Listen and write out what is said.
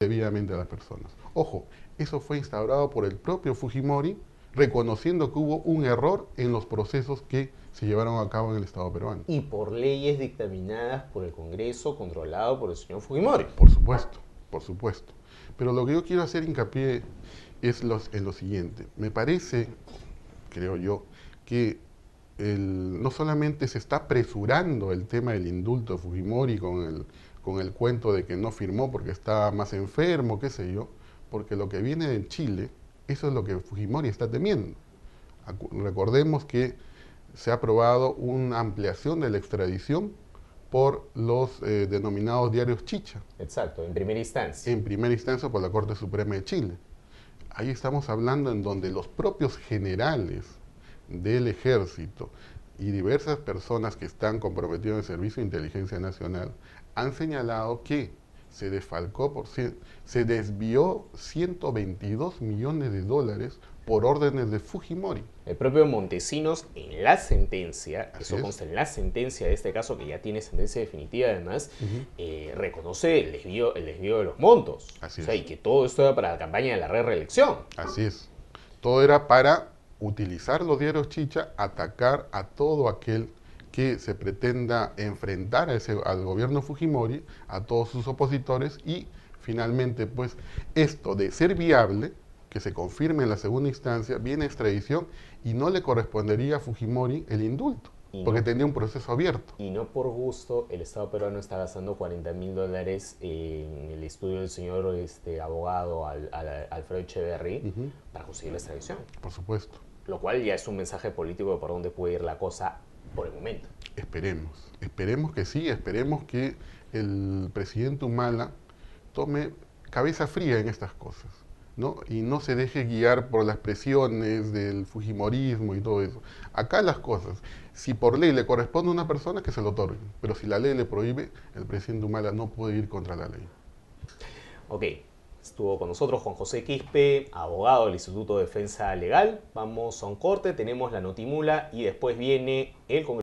debidamente a las personas. Ojo, eso fue instaurado por el propio Fujimori, reconociendo que hubo un error en los procesos que se llevaron a cabo en el Estado peruano. Y por leyes dictaminadas por el Congreso, controlado por el señor Fujimori. Por supuesto, por supuesto. Pero lo que yo quiero hacer hincapié es en lo siguiente. Me parece, creo yo, que no solamente se está apresurando el tema del indulto de Fujimori con el con el cuento de que no firmó porque estaba más enfermo, qué sé yo, porque lo que viene de Chile, eso es lo que Fujimori está temiendo. Recordemos que se ha aprobado una ampliación de la extradición por los eh, denominados diarios Chicha. Exacto, en primera instancia. En primera instancia por la Corte Suprema de Chile. Ahí estamos hablando en donde los propios generales del ejército y diversas personas que están comprometidas en el Servicio de Inteligencia Nacional han señalado que se desfalcó por se desvió 122 millones de dólares por órdenes de Fujimori. El propio Montesinos en la sentencia, eso consta en la sentencia de este caso, que ya tiene sentencia definitiva además, eh, reconoce el desvío, el desvío de los montos. Así o sea, y que todo esto era para la campaña de la reelección. Así es. Todo era para utilizar los diarios chicha, atacar a todo aquel que se pretenda enfrentar ese, al gobierno Fujimori, a todos sus opositores y finalmente pues esto de ser viable, que se confirme en la segunda instancia, viene extradición y no le correspondería a Fujimori el indulto porque tenía un proceso abierto. Y no por gusto el Estado peruano está gastando 40 mil dólares en el estudio del señor este, abogado al, Alfredo Echeverry para conseguir la extradición. Por supuesto. Lo cual ya es un mensaje político de por dónde puede ir la cosa por el momento. Esperemos, esperemos que sí, esperemos que el presidente Humala tome cabeza fría en estas cosas y no se deje guiar por las presiones del fujimorismo y todo eso. Acá las cosas, si por ley le corresponde a una persona, que se lo otorguen, pero si la ley le prohíbe, el presidente Humala no puede ir contra la ley. Ok, estuvo con nosotros Juan José Quispe, abogado del Instituto de Defensa Legal. Vamos a un corte, tenemos la notimula y después viene el Congreso.